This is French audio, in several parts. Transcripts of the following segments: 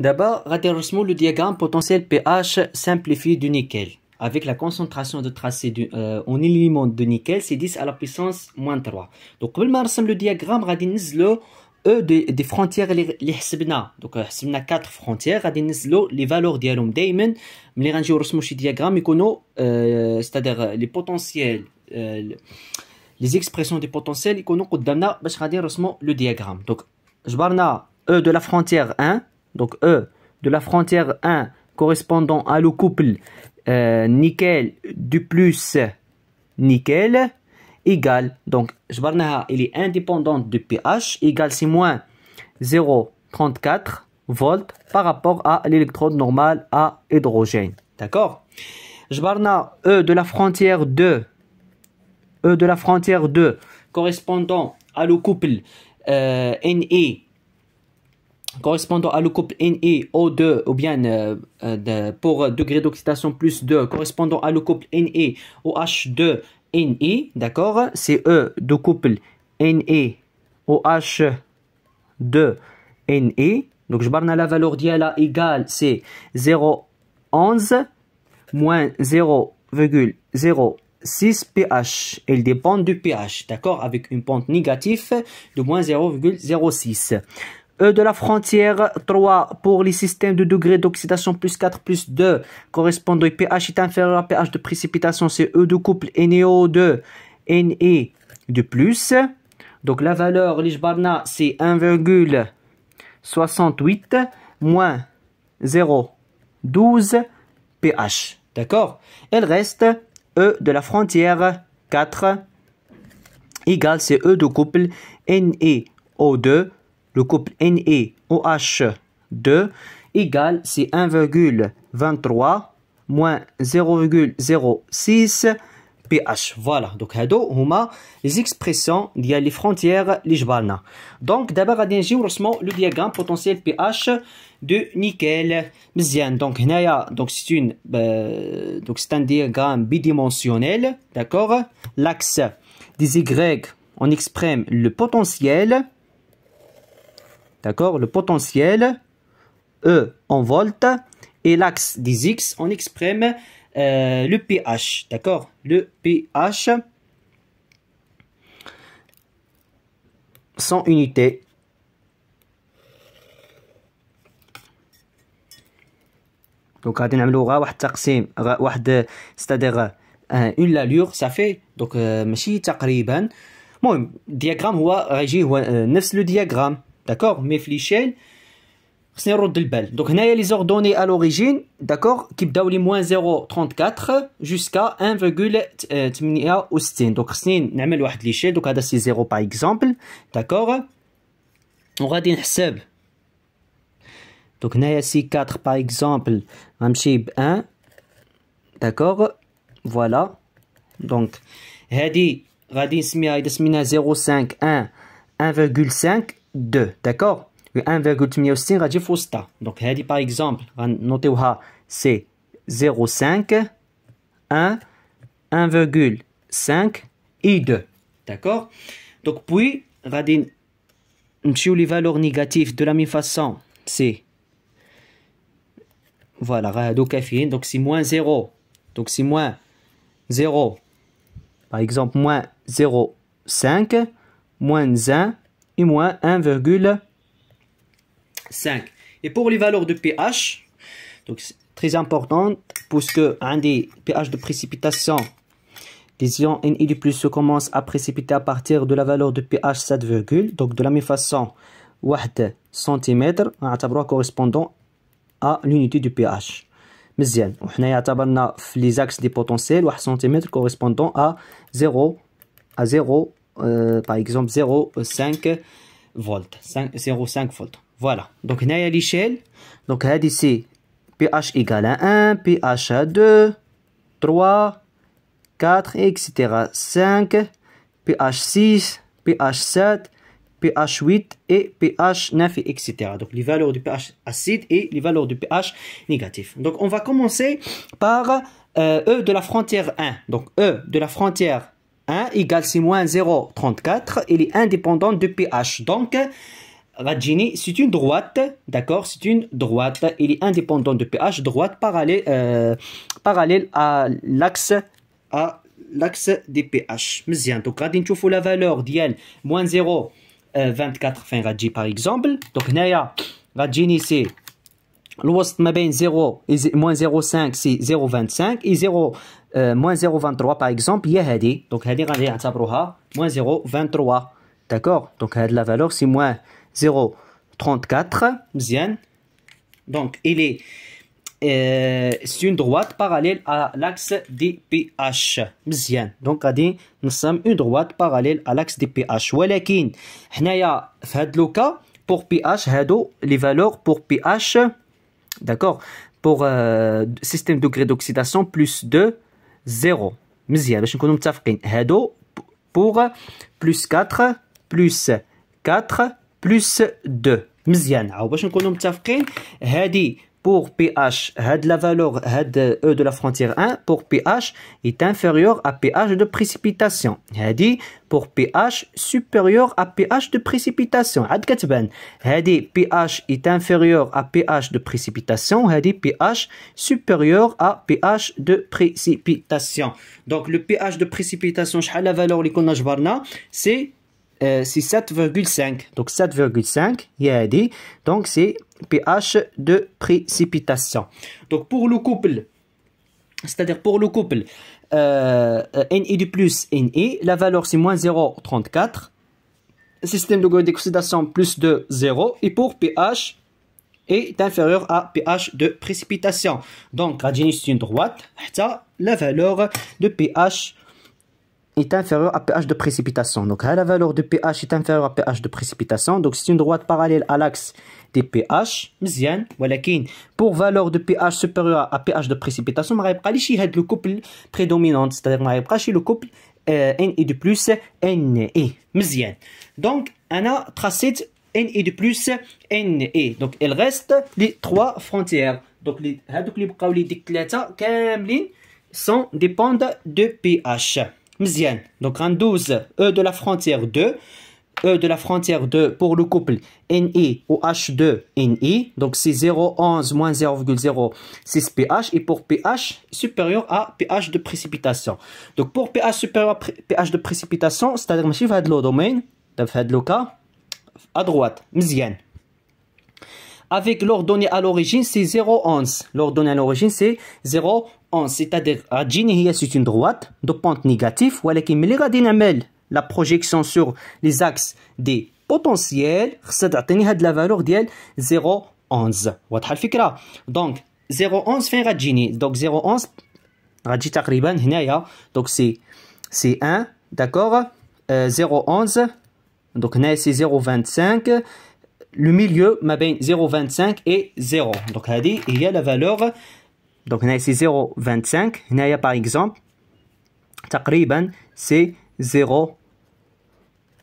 D'abord, le diagramme potentiel pH simplifié du nickel avec la concentration de tracé du, en euh, élément de nickel, c'est 10 à la puissance moins 3. Donc, on le diagramme, on E des, des frontières les حسبنا donc حسبنا euh, 4 frontières غادي les valeurs de دائما ملي غنجيو نرسموا شي le diagramme, euh, c'est-à-dire les potentiels les expressions des potentiels on va باش le diagramme donc le E de la frontière 1 donc E, de la frontière 1 correspondant à le couple euh, nickel du plus nickel égale, donc Jbarnaha, il est indépendant du pH, égale c'est moins 0,34 volts par rapport à l'électrode normale à hydrogène. D'accord Jbarna E de la frontière 2, E de la frontière 2 correspondant à le couple euh, NI e, correspondant à le couple NaO2 ou bien euh, euh, pour euh, degré d'oxydation plus 2 correspondant à le couple nioh 2 ni d'accord C'est E de couple nioh e 2 Ne. Donc, je de la valeur d'IALA égale, c'est 0,11 moins 0,06 pH. Elle dépend du pH, d'accord Avec une pente négative de moins 0,06. E de la frontière 3 pour les systèmes de degré d'oxydation plus 4 plus 2 correspondant au pH est inférieur à pH de précipitation, c'est E de couple neo 2 Ne de plus. Donc la valeur l'Ijbarna, c'est 1,68 moins 0,12 pH. D'accord Elle reste E de la frontière 4 égale c'est E de couple neo 2 le couple neoh 2 égale, c'est 1,23 moins 0,06 pH. Voilà, donc هادو هما les expressions a les frontières Donc d'abord غادي نجيو le diagramme potentiel pH de nickel Donc donc c'est une bah, donc c'est un diagramme bidimensionnel, d'accord L'axe des Y on exprime le potentiel d'accord Le potentiel E en volts et l'axe des X, on exprime euh, le pH, d'accord Le pH sans unité. Donc, à dire que un hein, cest à euh, une allure, ça fait donc, machine, euh, c'est-à-dire. Bon, euh, le diagramme, c'est le diagramme. D'accord mais c'est le bel. Donc, on a les ordonnées à l'origine, d'accord Qui sont les moins 0,34 jusqu'à 1,68. Donc, on a واحد l'échelle, donc c'est 0 par exemple, d'accord On va dire Donc, on 4 par exemple, on 1, d'accord Voilà. Donc, هذه غادي نسميها 0.5 1 1.5 2 d'accord Et 1,8 aussi Donc, par exemple, par par on c'est 0,5 1 1,5 et 2 d'accord donc puis radin, sur les valeurs négatives de la même façon c'est voilà va donc c'est moins 0 donc c'est moins 0 par exemple moins 0,5 moins 1 moins 1,5. Et pour les valeurs de pH, donc c'est très important, puisque un des pH de précipitation les ions Ni plus se commencent à précipiter à partir de la valeur de pH 7, donc de la même façon, 1 cm correspondant à l'unité du pH. مزيان وحنا يعتبرنا في les des potentiels potentiels 1 cm correspondant à 0 à 0 euh, par exemple 0.5 volts, 0.5 volt. voilà donc هنايا l'échelle donc là ici pH égal à 1 pH à 2 3 4 etc, 5 pH 6 pH 7 pH 8 et pH 9, etc. Donc les valeurs du pH acide et les valeurs du pH négatif. Donc on va commencer par euh, E de la frontière 1. Donc E de la frontière 1 égale c'est moins 0,34. il est indépendant de pH. Donc, Radjini, c'est une droite, d'accord C'est une droite. il est indépendant de pH, droite euh, parallèle, à l'axe à l'axe des pH. Donc, Radjini, tu la valeur d'IL, moins 0,24 euh, fin radji par exemple. Donc, naya, radjini c'est auوسط ما بين 0 et -0.5 c'est 0.25 et 0 -0.23 euh, par exemple donc hadi ghadi -0.23 d'accord donc had la valeur c'est -0.34 bien donc il est euh, c'est une droite parallèle à l'axe de pH bien donc nous sommes une droite parallèle à l'axe de pH ولكن هنايا في هذه pour pH les valeurs pour pH D'accord Pour euh, système degré d'oxydation plus 2, 0. مزيان باش نكونوا متفقين pour plus 4 plus 4 plus 2 مزيان عاو باش نكونوا متفقين هادي pour pH, had la valeur e de la frontière 1 pour pH est inférieure à pH de précipitation. Hadi pour pH supérieur à pH de précipitation. Had pH est inférieur à pH de précipitation. Hadi pH supérieur à pH de précipitation. Donc le pH de précipitation, la valeur c'est euh, c'est 7,5. Donc 7,5, il a dit. Donc c'est pH de précipitation. Donc pour le couple, c'est-à-dire pour le couple euh, NI du plus NI, la valeur c'est moins 0,34. Système de d'oxydation plus de 0. Et pour pH est inférieur à pH de précipitation. Donc, à c'est une droite. La valeur de pH est inférieur à pH de précipitation. Donc la valeur de pH est inférieure à pH de précipitation. Donc c'est une droite parallèle à l'axe des pH. مزيان pour valeur de pH supérieure à pH de précipitation ما غيبقاليش le couple prédominant c'est-à-dire ما le couple euh, NI de plus NE. مزيان. Donc on a tracé NI de plus NE. Donc il reste les trois frontières. Donc les هذوك اللي بقاو لي sont dépendent de pH. Donc, en 12, E de la frontière 2 E de la frontière 2 pour le couple NI ou H2 NI. Donc c'est 0,11 moins 0,06 pH. Et pour pH supérieur à pH de précipitation. Donc pour pH supérieur à pH de précipitation, c'est-à-dire que je vais le domaine, le cas, à droite, Avec l'ordonnée à l'origine, c'est 0,11. L'ordonnée à l'origine, c'est 0,11 c'est-à-dire ah, est une droite de pente négative ou qui غادي la projection sur les axes des potentiels خصها تعطيني la valeur de 0.11 donc Donc 0.11 فين donc 0.11 غتجي تقريبا 1 d'accord 0.11 euh, donc là, 0.25 le milieu m'a 0.25 et 0 donc y a la valeur دونك هنايا سي 0.25 هنايا باغ اكزومبل تقريبا سي 0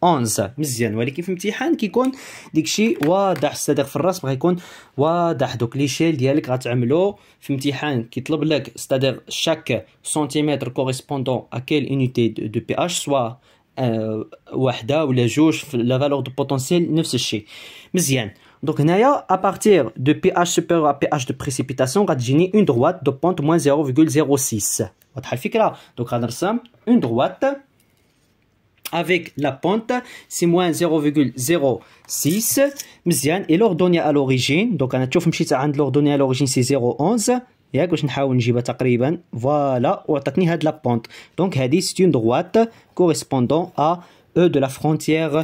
11 مزيان ولكن في الامتحان كيكون داكشي واضح الصديق في الراس بغا يكون واضح دوك لي شيل ديالك غتعملو في امتحان كيطلب لك استادير شاك سنتيمتر كوريسبوندون اكيل اونيتي دو بي اش سوا أه وحده ولا جوج في لا فالور دو بوتونسييل نفس الشيء مزيان Donc, à partir de pH supérieur à pH de précipitation, on a une droite de pente moins 0,06. Donc, on a une droite avec la pente, c'est moins 0,06. Et l'ordonnée à l'origine, donc on a toujours hein, l'ordonnée à l'origine, c'est 0,11. ياك باش نحاول نجيبها تقريبا فوالا وعطاتني هاد la pente. Donc c'est une droite correspondant à E de la frontière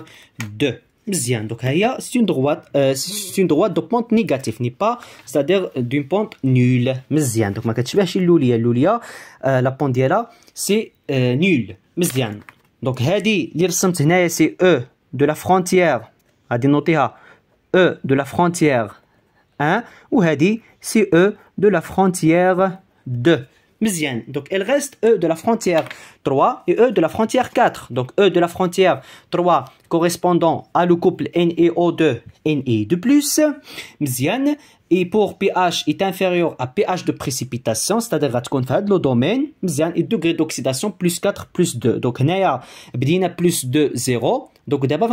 2 donc, il y a une droite de pente négatif, c'est-à-dire d'une pente nulle. Donc, si vous voyez Lulia, Lulia, la pendule, c'est euh, nulle. Donc, il dit, Lir Samtenay, c'est E de la frontière. E de la frontière 1. Ou dit, c'est E de la frontière 2. Donc, elle reste E de la frontière 3 et E de la frontière 4 donc E de la frontière 3 correspondant à le couple neo 2 ne 2 مزيان et pour pH est inférieur à pH de précipitation, c'est-à-dire qu'on le domaine, et degré d'oxydation plus 4 plus 2. Donc, y a plus 2, 0. Donc, d'abord,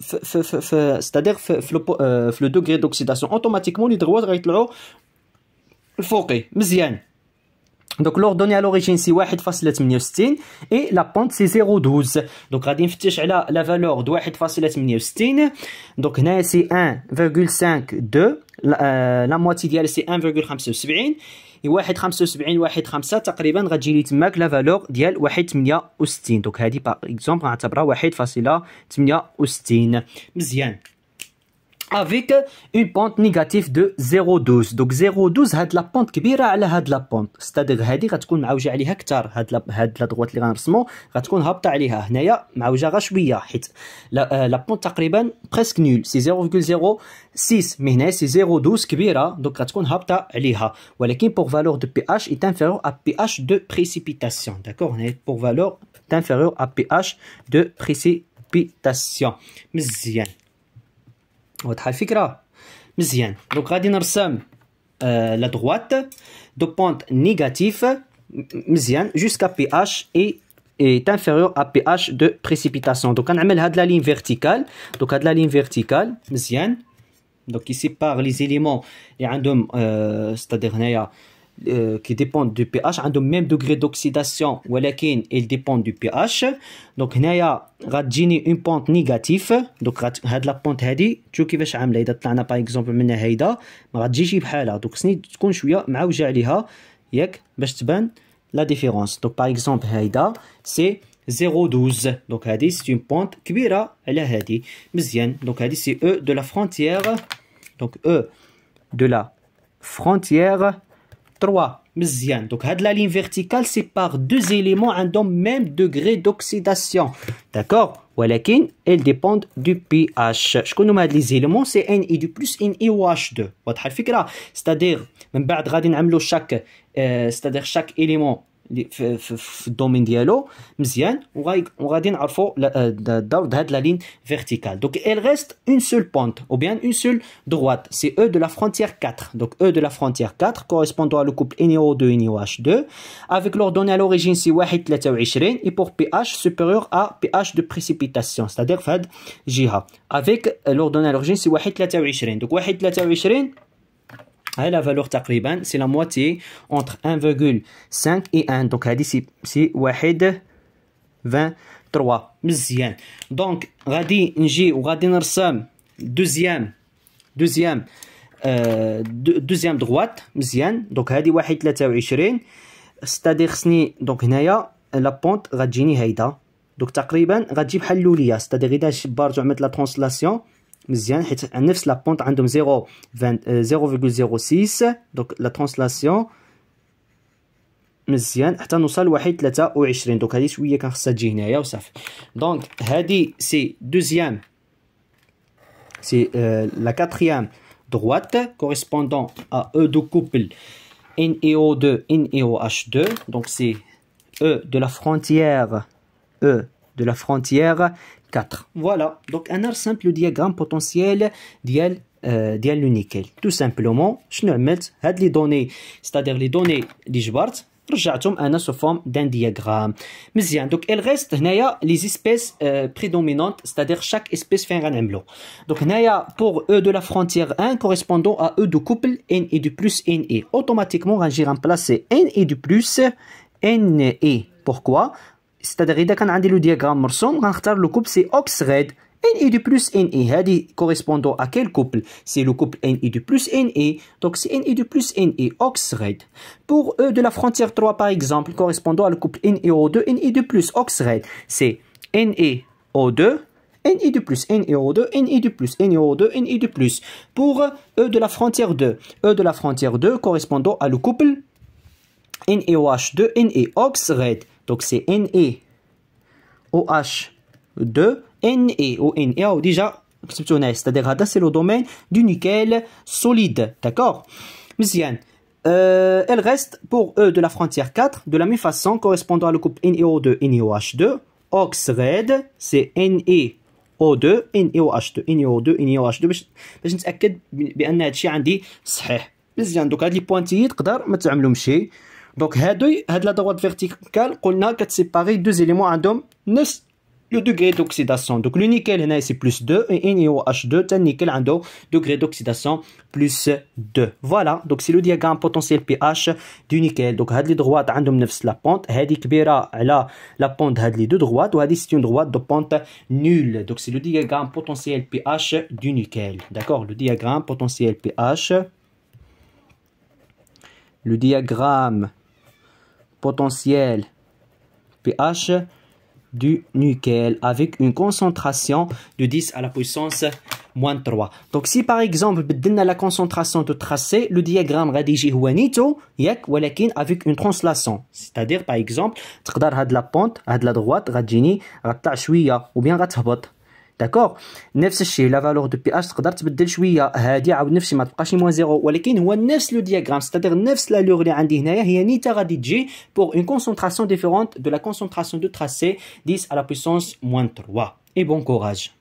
c'est-à-dire le degré d'oxydation. Automatiquement, les être le fauquet, دونك لوردوني على لوريجين سي 1.68 اي لا بونت سي 0.12 دونك غادي نفتش على لا فالور د 1.68 دونك هنايا سي 1.52 لا مواتي ديال سي 1.75 واحد خمسة وسبعين واحد خمسة تقريبا غتجي لي تماك لا فالور ديال واحد تمنية وستين دونك هادي باغ اكزومبل غنعتبرها واحد فاصلة تمنية وستين مزيان avec une pente négative de 0,12. Donc 0,12, c'est la pente qui est la pente. C'est-à-dire que c'est euh, la pente qui est la droite qui est la pente qui est la pente qui est la pente la pente est presque nulle. C'est 0,06, mais c'est 0,12 qui est donc pente qui est la pente Mais pour valeur de pH, c'est inférieur à pH de précipitation. D'accord Pour valeur inférieur à pH de précipitation. Mais واضحه الفكره مزيان دونك غادي نرسم آه لا دروات دو بونت نيجاتيف مزيان جوسكا بي اش اي est inférieur à pH de précipitation. Donc, on a la ligne verticale. Donc, la ligne verticale, Donc, qui sépare les éléments, et euh, c'est-à-dire, Euh, qui dépendent du pH, ont le même degré d'oxydation, mais ils dépendent du pH. Donc, il y a une pente négative. Donc, il la pente qui est là. Tu Par exemple, il y a une pente Donc, si tu as une pente, il y a une pente la différence. Donc, par exemple, c'est 0,12. Donc, c'est une pente qui est là. Donc, c'est E de la frontière. Donc, E de la frontière 3. Donc la ligne verticale sépare deux éléments and même degré d'oxydation. D'accord? Voilà elles dépendent du pH. Je m'en ai dit les éléments. C'est N et du plus N E O 2 What C'est-à-dire, euh, c'est-à-dire chaque élément. في, domaine في الدومين ديالو مزيان وغادي نعرفوا ligne verticale. Donc, il reste une seule pente ou bien une seule droite c'est E de la frontière 4 donc E de la frontière 4 correspondant à le couple NiO2 noh 2 avec l'ordonnée à l'origine c'est 1.23 et pour pH supérieur à pH de précipitation c'est-à-dire فهاد jiha avec euh, l'ordonnée à l'origine c'est 1.23 donc 1.23 هاي لا فالور تقريبا سي لا مواتي اونتر 1.5 اي 1 دونك هادي سي سي واحد 23 مزيان دونك غادي نجي وغادي نرسم دوزيام دوزيام آه دوزيام دغوات مزيان دونك هادي 1 23 ستادي خصني دونك هنايا لا بونت غتجيني هايده دونك تقريبا غتجي بحال ستادي غير اذا برجع عملت لا ترانسلاسيون donc حيت نفس la بونت 0.06 دونك la ترانسلاسيون euh, droite correspondant à E de couple NEO2 NEOH2 donc c'est E de la frontière E de la frontière voilà, donc un simple diagramme potentiel d'IL euh, unique. Tout simplement, je mets les données, c'est-à-dire les données des joueurs, pour que je forme d'un diagramme. Donc, il reste les espèces euh, prédominantes, c'est-à-dire chaque espèce fait un hemblo. Donc, il y pour eux de la frontière 1 correspondant à eux de couple N et du plus N et. Automatiquement, j'ai remplacé N et du plus N et. Pourquoi? C'est-à-dire que quand a dit le diagramme, on le couple c'est ox red, n et du plus, n i. Correspondant à quel couple? C'est le couple ni I plus N Donc c'est ni de plus N Ox red. Pour E de la frontière 3, par exemple, correspondant à le couple N O2, N de plus, Ox red. C'est N E O2. N de plus, N E O2, N E plus, N 2 N E de plus. Pour E de la frontière 2, E de la frontière 2 correspondant à le couple N 2 N E Ox Red. Donc c'est oh 2 ou déjà exceptionnel. C'est-à-dire que c'est le domaine du nickel solide. D'accord Misiane. Euh, elle reste pour E de la frontière 4 de la même façon correspondant à le couple o 2 oh 2 Oxred, c'est o 2 oh 2 o 2 oh 2 باش باش نتاكد بان dit عندي صحيح مزيان Donc, هاد لي بوانتيي تقدر ما faire donc hadouy la droite verticale qu'on a que séparer deux éléments à le degré d'oxydation donc le nickel, est plus 2. et NiO H le nickel degré d'oxydation plus 2. voilà donc c'est le diagramme potentiel pH du nickel donc had les la pente had la pente had droite. une droite de pente nulle donc c'est le diagramme potentiel pH du nickel d'accord le diagramme potentiel pH le diagramme potentiel pH du nickel avec une concentration de 10 à la puissance moins 3. Donc si par exemple بدلنا la concentration de tracé, le diagramme غادي يجي هو نيتو avec une translation. C'est-à-dire par exemple تقدر هاد la pente, هاد la droite غتجيني غطلع ou bien غتهبط. داكوغ نفس الشيء لا فالور دو بي اش تقدر تبدل شويه هادي عاود نفسي ما تبقاش موان زيرو ولكن هو نفس لو دياغرام ستادير نفس لا لور اللي عندي هنايا هي نيتا غادي تجي بور اون كونسونطراسيون ديفيرونت دو لا كونسونطراسيون دو تراسي 10 على بويسونس موان 3 اي بون كوراج